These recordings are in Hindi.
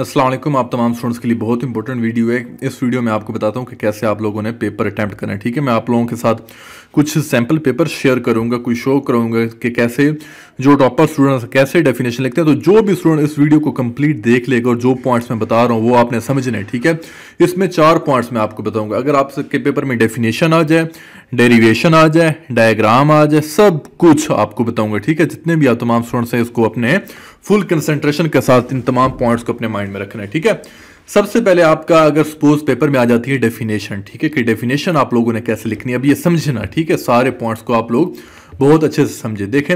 असलम आप तमाम स्टूडेंट्स के लिए बहुत इंपॉर्टेंट वीडियो है इस वीडियो में आपको बताता हूँ कि कैसे आप लोगों ने पेपर अटैम्प्ट करें है ठीक है मैं आप लोगों के साथ कुछ सैम्पल पेपर शेयर करूँगा कुछ शो करूँगा कि कैसे जो टॉपर स्टूडेंट्स कैसे डेफिनेशन लिखते हैं तो जो भी स्टूडेंट इस वीडियो को कम्प्लीट देख लेगा और जो पॉइंट्स मैं बता रहा हूँ वो आपने समझने ठीक है इसमें चार पॉइंट्स मैं आपको बताऊँगा अगर आपके पेपर में डेफिनेशन आ जाए डेरिवेशन आ जाए डायग्राम आ जाए सब कुछ आपको बताऊंगा ठीक है जितने भी आप तमाम स्टूडेंट्स हैं इसको अपने फुल कंसंट्रेशन के साथ इन तमाम पॉइंट्स को अपने माइंड में रखना है ठीक है सबसे पहले आपका अगर सपोज पेपर में आ जाती है डेफिनेशन ठीक है कि डेफिनेशन आप लोगों ने कैसे लिखनी है अब ये समझना ठीक है सारे पॉइंट्स को आप लोग बहुत अच्छे से समझे देखें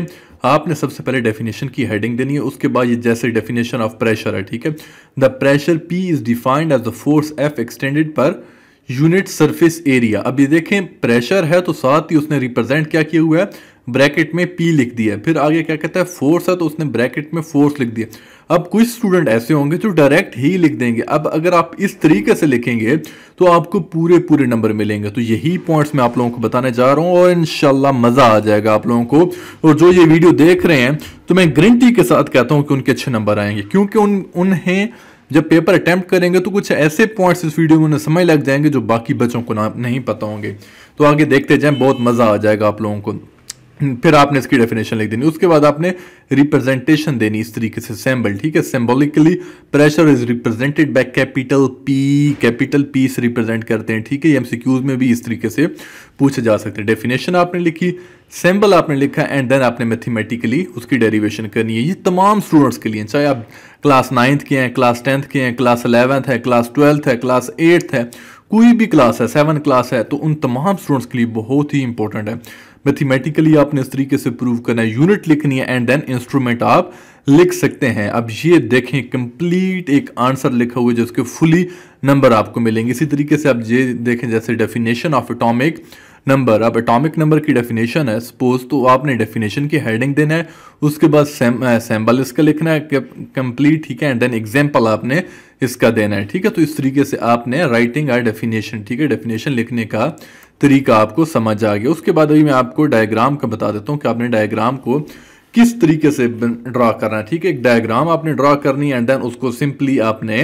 आपने सबसे पहले डेफिनेशन की हेडिंग देनी है उसके बाद ये जैसे डेफिनेशन ऑफ प्रेशर है ठीक है the pressure P is defined as the force F extended per unit surface area अब ये देखें प्रेशर है तो साथ ही उसने रिप्रेजेंट क्या किया हुआ है ब्रैकेट में पी लिख दिया फिर आगे क्या कहता है फोर्स है तो उसने ब्रैकेट में फोर्स लिख दिया अब कुछ स्टूडेंट ऐसे होंगे जो डायरेक्ट ही लिख देंगे अब अगर आप इस तरीके से लिखेंगे तो आपको पूरे पूरे नंबर मिलेंगे तो यही पॉइंट्स मैं आप लोगों को बताने जा रहा हूँ और इन मज़ा आ जाएगा आप लोगों को और जो ये वीडियो देख रहे हैं तो मैं गारंटी के साथ कहता हूँ कि उनके अच्छे नंबर आएंगे क्योंकि उन उन्हें जब पेपर अटैम्प्ट करेंगे तो कुछ ऐसे पॉइंट्स इस वीडियो में उन्हें समझ लग जाएंगे जो बाकी बच्चों को ना नहीं पता होंगे तो आगे देखते जाएं बहुत मज़ा आ जाएगा आप लोगों को फिर आपने इसकी डेफिनेशन लिख देनी उसके बाद आपने रिप्रेजेंटेशन देनी इस तरीके से सैम्बल ठीक है symbolically pressure is represented by capital P capital P से रिप्रेजेंट करते हैं ठीक है एमसीक्यूज में भी इस तरीके से पूछे जा सकते हैं डेफिनेशन आपने लिखी सैम्बल आपने लिखा एंड देन आपने मैथमेटिकली उसकी डेरिवेशन करनी है ये तमाम स्टूडेंट्स के लिए चाहे आप क्लास नाइन्थ के हैं क्लास टेंथ के हैं क्लास अलेवेंथ है क्लास ट्वेल्थ है क्लास एट्थ है कोई भी क्लास है सेवन क्लास है तो उन तमाम स्टूडेंट्स के लिए बहुत ही इंपॉर्टेंट है मैथमेटिकली आपने इस तरीके से प्रूव करना है यूनिट लिखनी है एंड देन इंस्ट्रूमेंट आप लिख सकते हैं अब ये देखें कंप्लीट एक आंसर लिखा हुआ जिसके फुली नंबर आपको मिलेंगे इसी तरीके से आप ये देखें जैसे डेफिनेशन ऑफ एटॉमिक नंबर अब एटॉमिक नंबर की डेफिनेशन है सपोज तो आपने डेफिनेशन की हेडिंग देना है उसके बाद सैम्बल इसका लिखना है कंप्लीट ठीक है एंड देन एग्जाम्पल आपने इसका देना है ठीक है तो इस तरीके से आपने राइटिंग आर डेफिनेशन ठीक है डेफिनेशन लिखने का तरीका आपको समझ आ गया उसके बाद अभी मैं आपको डायग्राम का बता देता हूँ कि आपने डायग्राम को किस तरीके से ड्रा करना है ठीक है एक डायग्राम आपने ड्रा करनी है एंड देन उसको सिंपली आपने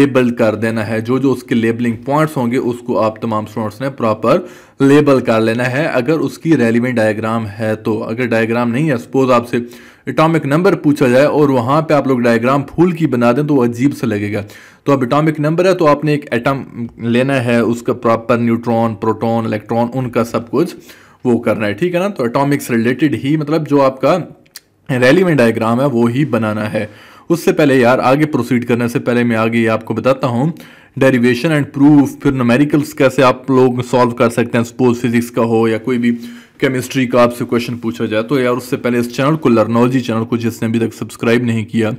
लेबल कर देना है जो जो उसके लेबलिंग पॉइंट्स होंगे उसको आप तमाम स्टूडेंट्स ने प्रॉपर लेबल कर लेना है अगर उसकी रेलिवेंट डायग्राम है तो अगर डायग्राम नहीं है सपोज आपसे एटॉमिक नंबर पूछा जाए और वहाँ पे आप लोग डायग्राम फूल की बना दें तो वो अजीब सा लगेगा तो अब एटॉमिक नंबर है तो आपने एक एटम लेना है उसका प्रॉपर न्यूट्रॉन प्रोटॉन इलेक्ट्रॉन उनका सब कुछ वो करना है ठीक है ना तो एटॉमिक से रिलेटेड ही मतलब जो आपका रेलिवेंट डायग्राम है वो ही बनाना है उससे पहले यार आगे प्रोसीड करने से पहले मैं आगे आपको बताता हूँ डेरिवेशन एंड प्रूफ फिर नोमेरिकल्स कैसे आप लोग सॉल्व कर सकते हैं सपोज फिजिक्स का हो या कोई भी केमिस्ट्री का आपसे क्वेश्चन पूछा जाए तो यार उससे पहले इस चैनल को लर्नोलॉजी चैनल को जिसने अभी तक सब्सक्राइब नहीं किया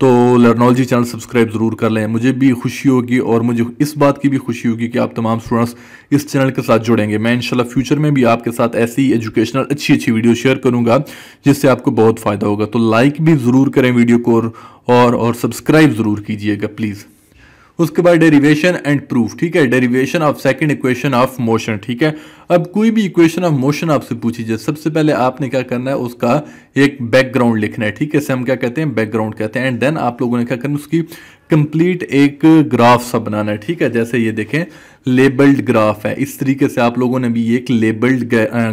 तो लर्नोलॉजी चैनल सब्सक्राइब ज़रूर कर लें मुझे भी खुशी होगी और मुझे इस बात की भी खुशी होगी कि आप तमाम स्टूडेंट्स इस चैनल के साथ जुड़ेंगे मैं इंशाल्लाह फ्यूचर में भी आपके साथ ऐसी एजुकेशनल अच्छी अच्छी वीडियो शेयर करूंगा जिससे आपको बहुत फ़ायदा होगा तो लाइक भी ज़रूर करें वीडियो को और और, और सब्सक्राइब ज़रूर कीजिएगा प्लीज़ उसके बाद डेरिवेशन एंड प्रूफ ठीक है derivation of second equation of motion ठीक है अब कोई भी इक्वेशन ऑफ मोशन आपसे पूछी जाए सबसे पहले आपने क्या करना है उसका एक बैकग्राउंड लिखना है ठीक है इसे हम क्या कहते हैं बैकग्राउंड कहते हैं एंड देन आप लोगों ने क्या करना उसकी कंप्लीट एक ग्राफ सा बनाना है ठीक है जैसे ये देखें लेबल्ड ग्राफ है इस तरीके से आप लोगों ने भी एक लेबल्ड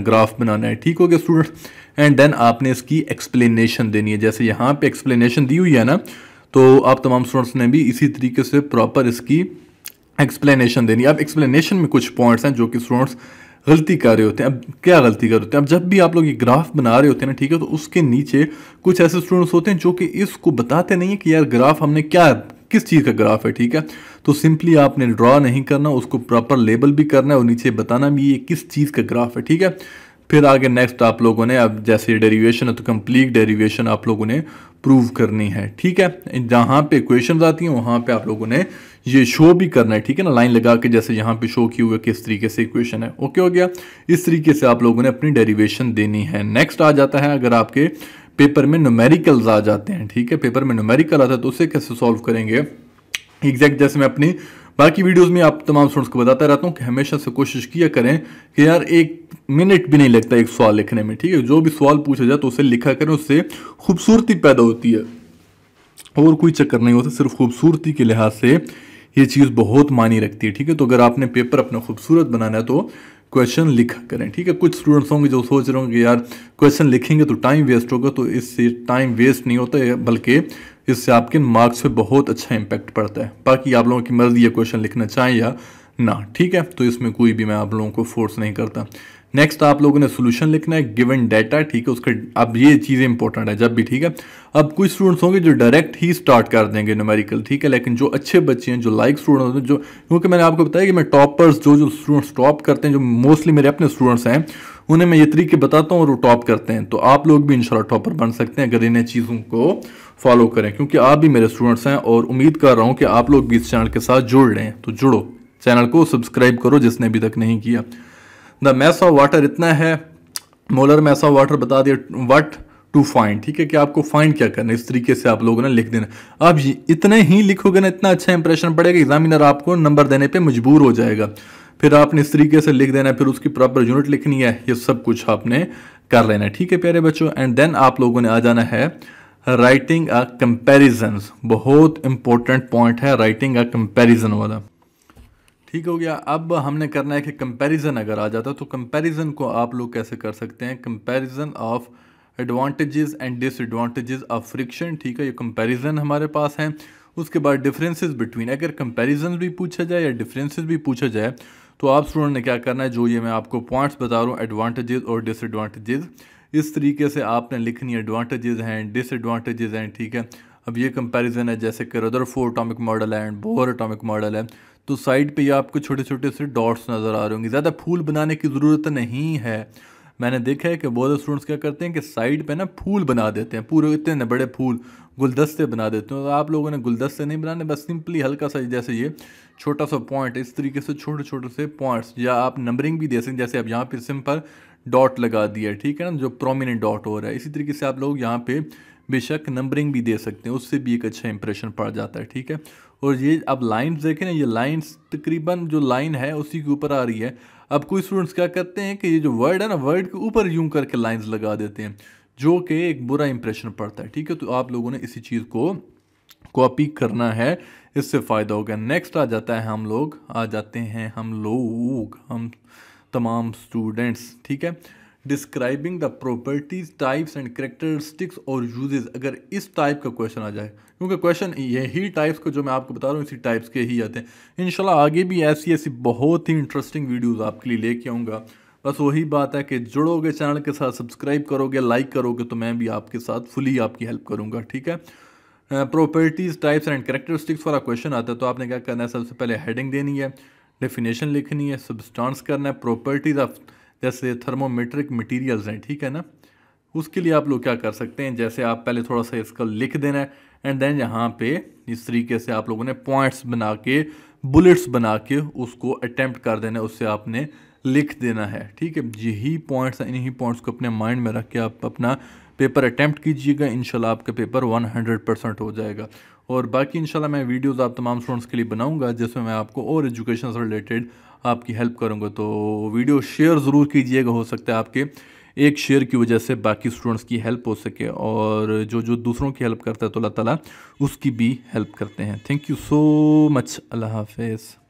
ग्राफ बनाना है ठीक हो गया स्टूडेंट एंड देन आपने इसकी एक्सप्लेनेशन देनी है जैसे यहाँ पे एक्सप्लेनेशन दी हुई है ना तो आप तमाम स्टूडेंट्स ने भी इसी तरीके से प्रॉपर इसकी एक्सप्लेनेशन देनी अब एक्सप्लेनेशन में कुछ पॉइंट्स हैं जो कि स्टूडेंट्स गलती कर रहे होते हैं अब क्या गलती कर रहे होते हैं अब जब भी आप लोग ये ग्राफ बना रहे होते हैं ना ठीक है तो उसके नीचे कुछ ऐसे स्टूडेंट्स होते हैं जो कि इसको बताते नहीं है कि यार ग्राफ हमने क्या किस चीज़ का ग्राफ है ठीक है तो सिंपली आपने ड्रॉ नहीं करना उसको प्रॉपर लेबल भी करना है और नीचे बताना भी ये किस चीज़ का ग्राफ है ठीक है फिर आगे नेक्स्ट आप लोगों ने अब जैसे डेरिवेशन है तो कंप्लीट डेरिवेशन आप लोगों ने प्रूव करनी है ठीक है जहां पे क्वेश्चन आती हैं वहां पे आप लोगों ने ये शो भी करना है ठीक है ना लाइन लगा के जैसे यहाँ पे शो किए हुए किस तरीके से इक्वेशन है ओके हो गया इस तरीके से आप लोगों ने अपनी डेरिवेशन देनी है नेक्स्ट आ जाता है अगर आपके पेपर में नोमेरिकल आ जाते हैं ठीक है पेपर में नोमेरिकल आता है तो उसे कैसे सॉल्व करेंगे एग्जैक्ट जैसे मैं अपनी बाकी वीडियोस में आप तमाम स्टूडेंट्स को बताता रहता हूँ कि हमेशा से कोशिश किया करें कि यार एक मिनट भी नहीं लगता एक सवाल लिखने में ठीक है जो भी सवाल पूछा जाए तो उसे लिखा करें उससे खूबसूरती पैदा होती है और कोई चक्कर नहीं होता सिर्फ खूबसूरती के लिहाज से ये चीज़ बहुत मानी रखती है ठीक है तो अगर आपने पेपर अपना खूबसूरत बनाना है तो क्वेश्चन लिखा करें ठीक है कुछ स्टूडेंट्स होंगे जो सोच रहे होंगे यार क्वेश्चन लिखेंगे तो टाइम वेस्ट होगा तो इससे टाइम वेस्ट नहीं होता बल्कि इससे आपके मार्क्स पे बहुत अच्छा इम्पैक्ट पड़ता है बाकी आप लोगों की मर्जी ये क्वेश्चन लिखना चाहें या ना ठीक है तो इसमें कोई भी मैं आप लोगों को फोर्स नहीं करता नेक्स्ट आप लोगों ने सोल्यूशन लिखना है गिवन डाटा ठीक है उसके अब ये चीज़ें इंपॉर्टेंट है जब भी ठीक है अब कुछ स्टूडेंट्स होंगे जो डायरेक्ट ही स्टार्ट कर देंगे न्यूमेरिकल ठीक है लेकिन जो अच्छे बच्चे हैं जो लाइक स्टूडेंट्स हैं जो क्योंकि मैंने आपको बताया कि मैं टॉपर्स जो जो स्टूडेंट्स टॉप करते हैं जो मोस्टली मेरे अपने स्टूडेंट्स हैं उन्हें मैं ये तरीके बताता हूँ और वो टॉप करते हैं तो आप लोग भी इंशाल्लाह टॉपर बन सकते हैं अगर इन्हें चीज़ों को फॉलो करें क्योंकि आप भी मेरे स्टूडेंट्स हैं और उम्मीद कर रहा हूँ कि आप लोग भी इस चैनल के साथ जुड़ रहे हैं तो जुड़ो चैनल को सब्सक्राइब करो जिसने अभी तक नहीं किया द मैस ऑफ वाटर इतना है मोलर मैस ऑफ वाटर बता दिया वट टू फाइंड ठीक है कि आपको फाइंड क्या करना है इस तरीके से आप लोगों ने लिख देना अब इतने ही लिखोगे ना इतना अच्छा इंप्रेशन पड़ेगा एग्जामिनर आपको नंबर देने पे मजबूर हो जाएगा फिर आपने इस तरीके से लिख देना है फिर उसकी प्रॉपर यूनिट लिखनी है ये सब कुछ आपने कर लेना है ठीक है प्यारे बच्चों एंड देन आप लोगों ने आ जाना है राइटिंग अ कंपेरिजन बहुत इंपॉर्टेंट पॉइंट है राइटिंग अ कंपेरिजन वाला ठीक हो गया अब हमने करना है कि कंपैरिजन अगर आ जाता तो कंपैरिजन को आप लोग कैसे कर सकते हैं comparison of advantages and disadvantages of friction ठीक है ये कंपैरिजन हमारे पास है उसके बाद डिफरेंसेस बिटवीन अगर कंपैरिजन भी पूछा जाए या डिफरेंसेस भी पूछा जाए तो आप स्टूडेंट ने क्या करना है जो ये मैं आपको पॉइंट्स बता रहा हूँ एडवांटेजेस और डिसएडवांटेजेस इस तरीके से आपने लिखनी एडवांटेजेस हैं डिसएडवांटेजेस हैं ठीक है अब ये कंपैरिजन है जैसे कि रदर फोर अटोमिक मॉडल है एंड बोहर अटोमिक मॉडल है तो साइड पे ये आपको छोटे छोटे से डॉट्स नज़र आ रहे होंगे ज़्यादा फूल बनाने की ज़रूरत नहीं है मैंने देखा है कि बहुत स्टूडेंट्स क्या करते हैं कि साइड पे ना फूल बना देते हैं पूरे इतने ना बड़े फूल गुलदस्ते बना देते हैं तो आप लोगों ने गुलदस्ते नहीं बनाने बस सिंपली हल्का सा जैसे ये छोटा सा पॉइंट इस तरीके से छोटे छोटे से पॉइंट्स या आप नंबरिंग भी दे सकते हैं जैसे आप यहाँ पर सिंपल डॉट लगा दिया ठीक है ना जो प्रोमिनेंट डॉट हो रहा है इसी तरीके से आप लोग यहाँ पर बेशक नंबरिंग भी दे सकते हैं उससे भी एक अच्छा इंप्रेशन पड़ जाता है ठीक है और ये अब लाइन्स देखें ना ये लाइन्स तकरीबन जो लाइन है उसी के ऊपर आ रही है अब कोई स्टूडेंट्स क्या करते हैं कि ये जो वर्ड है ना वर्ड के ऊपर यूं करके लाइन्स लगा देते हैं जो कि एक बुरा इंप्रेशन पड़ता है ठीक है तो आप लोगों ने इसी चीज़ को कॉपी करना है इससे फ़ायदा होगा नेक्स्ट आ जाता है हम लोग आ जाते हैं हम लोग हम तमाम स्टूडेंट्स ठीक है describing the properties types and characteristics और यूजेज अगर इस टाइप का क्वेश्चन आ जाए क्योंकि क्वेश्चन यही टाइप्स को जो मैं आपको बता रहा हूँ इसी टाइप्स के ही आते हैं इनशाला आगे भी ऐसी ऐसी बहुत ही इंटरेस्टिंग वीडियोज़ आपके लिए लेके आऊँगा बस वही बात है कि जुड़ोगे चैनल के साथ सब्सक्राइब करोगे लाइक करोगे तो मैं भी आपके साथ फुली आपकी हेल्प करूँगा ठीक है प्रॉपर्टीज़ टाइप्स एंड करेक्टरिस्टिक्स वाला क्वेश्चन आता है तो आपने क्या करना है सबसे पहले हेडिंग देनी है डेफिनेशन लिखनी है सब्सटांस करना है प्रॉपर्टीज़ ऑफ जैसे थर्मोमेट्रिक मटेरियल्स हैं ठीक है ना उसके लिए आप लोग क्या कर सकते हैं जैसे आप पहले थोड़ा सा इसका लिख देना है एंड देन यहाँ पे इस तरीके से आप लोगों ने पॉइंट्स बना के बुलेट्स बना के उसको अटैम्प्ट कर देना है उससे आपने लिख देना है ठीक है यही पॉइंट्स इन्हीं पॉइंट्स को अपने माइंड में रख के आप अपना पेपर अटैम्प्ट कीजिएगा इनशाला आपका पेपर 100 परसेंट हो जाएगा और बाकी इंशाल्लाह मैं वीडियोस आप तमाम स्टूडेंट्स के लिए बनाऊंगा जिसमें मैं आपको और एजुकेशन से रिलेटेड आपकी हेल्प करूंगा तो वीडियो शेयर ज़रूर कीजिएगा हो सकता है आपके एक शेयर की वजह से बाकी स्टूडेंट्स की हेल्प हो सके और जो जो दूसरों की हेल्प करता है तो अल्लाह ताला उसकी भी हेल्प करते हैं थैंक यू सो मच अल्लाह हाफिज़